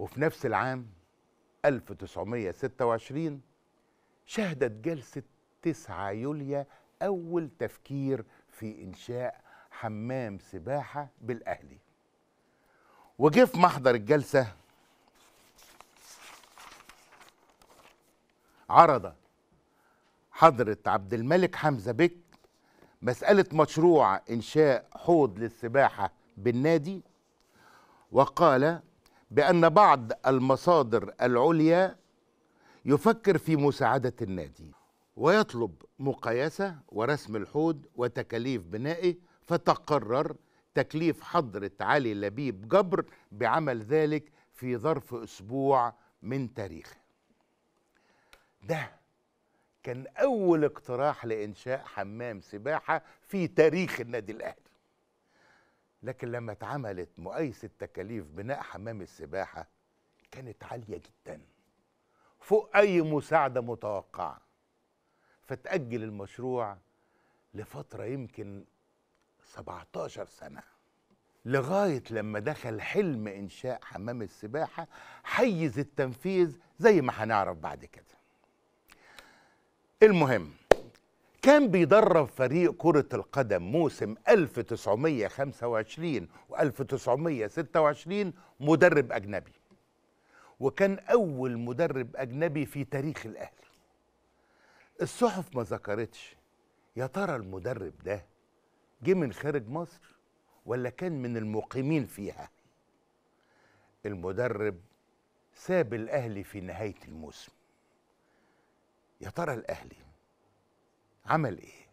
وفي نفس العام 1926 شهدت جلسة 9 يوليا أول تفكير في إنشاء حمام سباحة بالأهلي وجه في محضر الجلسة عرض حضرة عبد الملك حمزة بك مسألة مشروع إنشاء حوض للسباحة بالنادي وقال بأن بعض المصادر العليا يفكر في مساعدة النادي ويطلب مقايسة ورسم الحود وتكاليف بنائه فتقرر تكليف حضرة علي لبيب جبر بعمل ذلك في ظرف أسبوع من تاريخه ده كان أول اقتراح لإنشاء حمام سباحة في تاريخ النادي الأهلي لكن لما اتعملت مقايسة تكاليف بناء حمام السباحة كانت عالية جدا فوق أي مساعدة متوقعة فتأجل المشروع لفترة يمكن 17 سنة لغاية لما دخل حلم إنشاء حمام السباحة حيز التنفيذ زي ما هنعرف بعد كده المهم كان بيدرب فريق كرة القدم موسم 1925 و 1926 مدرب أجنبي وكان أول مدرب أجنبي في تاريخ الأهلي الصحف ما ذكرتش يا ترى المدرب ده جه من خارج مصر ولا كان من المقيمين فيها المدرب ساب الأهلي في نهاية الموسم يا ترى الأهلي عمل ايه